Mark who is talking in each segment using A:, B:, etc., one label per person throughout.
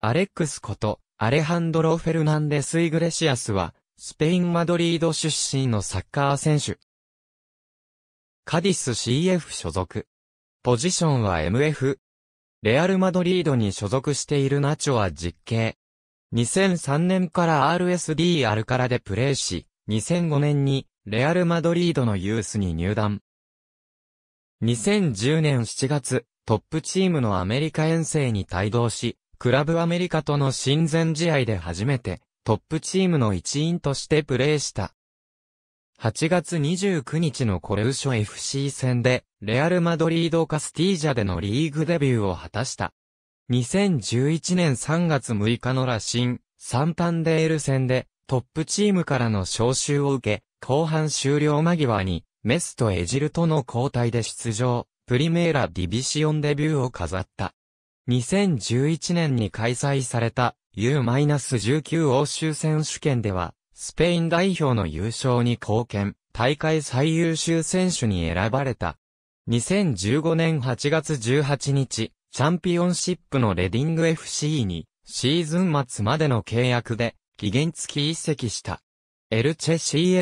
A: アレックスこと、アレハンドロ・フェルナンデス・イグレシアスは、スペイン・マドリード出身のサッカー選手。カディス CF 所属。ポジションは MF。レアル・マドリードに所属しているナチョは実刑。2003年から RSD アルカラでプレーし、2005年にレアル・マドリードのユースに入団。2010年7月、トップチームのアメリカ遠征に帯同し、クラブアメリカとの親善試合で初めてトップチームの一員としてプレーした。8月29日のコレウショ FC 戦で、レアル・マドリード・カスティージャでのリーグデビューを果たした。2011年3月6日の羅針、サンタンデール戦で、トップチームからの招集を受け、後半終了間際に、メスとエジルとの交代で出場、プリメーラ・ディビシオンデビューを飾った。2011年に開催された U-19 欧州選手権では、スペイン代表の優勝に貢献、大会最優秀選手に選ばれた。2015年8月18日、チャンピオンシップのレディング FC に、シーズン末までの契約で、期限付き移籍した。エルチェ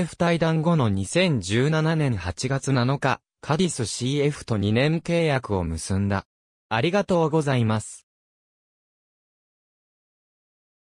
A: CF 対談後の2017年8月7日、カディス CF と2年契約を結んだ。ありがとうございます。